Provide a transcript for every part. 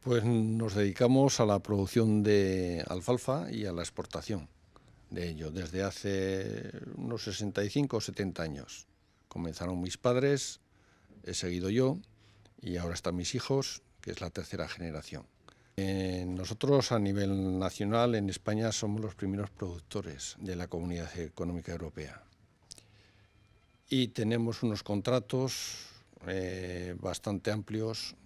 Pues nos dedicamos a la producción de alfalfa y a la exportación de ello desde hace unos 65 o 70 años. Comenzaron mis padres, he seguido yo y ahora están mis hijos, que es la tercera generación. Eh, nosotros a nivel nacional en España somos los primeros productores de la Comunidad Económica Europea y tenemos unos contratos eh, bastante amplios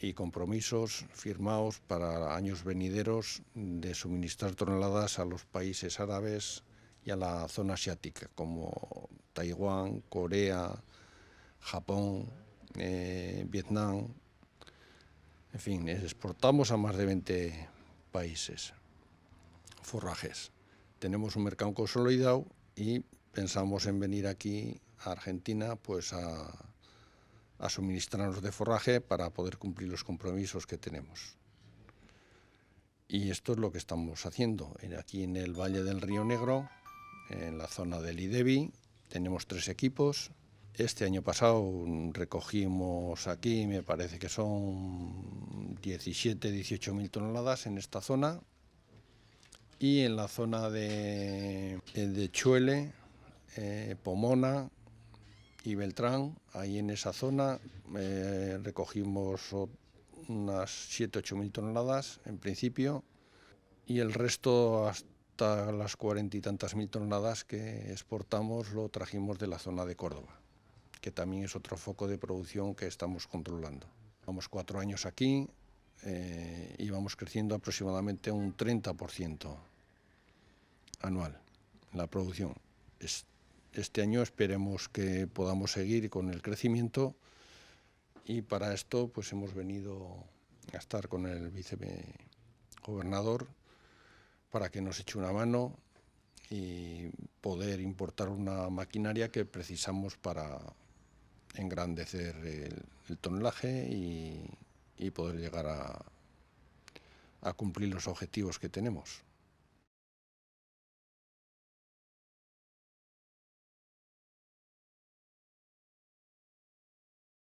y compromisos firmados para años venideros de suministrar toneladas a los países árabes y a la zona asiática, como Taiwán, Corea, Japón, eh, Vietnam. En fin, exportamos a más de 20 países forrajes. Tenemos un mercado consolidado y pensamos en venir aquí a Argentina pues a a suministrarnos de forraje para poder cumplir los compromisos que tenemos. Y esto es lo que estamos haciendo. Aquí en el Valle del Río Negro, en la zona del IDEBI, tenemos tres equipos. Este año pasado recogimos aquí, me parece que son 17, 18 mil toneladas en esta zona. Y en la zona de, de Chuele, eh, Pomona, y Beltrán, ahí en esa zona eh, recogimos unas 7-8 mil toneladas en principio y el resto hasta las cuarenta y tantas mil toneladas que exportamos lo trajimos de la zona de Córdoba, que también es otro foco de producción que estamos controlando. Vamos cuatro años aquí eh, y vamos creciendo aproximadamente un 30% anual la producción. Este año esperemos que podamos seguir con el crecimiento y para esto pues hemos venido a estar con el vicegobernador para que nos eche una mano y poder importar una maquinaria que precisamos para engrandecer el, tonelaje y, poder llegar a cumplir los objetivos que tenemos.